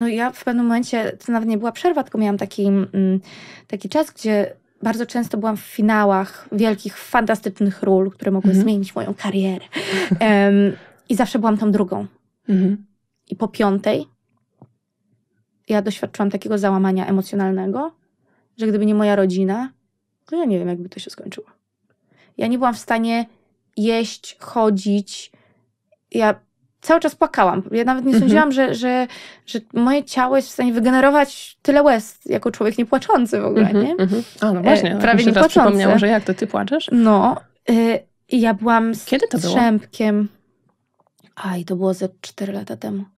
No ja w pewnym momencie, to nawet nie była przerwa, tylko miałam taki, mm, taki czas, gdzie bardzo często byłam w finałach wielkich, fantastycznych ról, które mogły mhm. zmienić moją karierę. Um, I zawsze byłam tą drugą. Mhm. I po piątej ja doświadczyłam takiego załamania emocjonalnego, że gdyby nie moja rodzina, to ja nie wiem, jakby to się skończyło. Ja nie byłam w stanie jeść, chodzić. Ja cały czas płakałam. Ja nawet nie mhm. sądziłam, że, że, że moje ciało jest w stanie wygenerować tyle łez, jako człowiek niepłaczący w ogóle, mhm, nie? Mhm. A, no e, właśnie. E, prawie mi się przypomniało, że jak, to ty płaczesz? No. Y, ja byłam Kiedy to było? strzępkiem. Aj, to było ze 4 lata temu.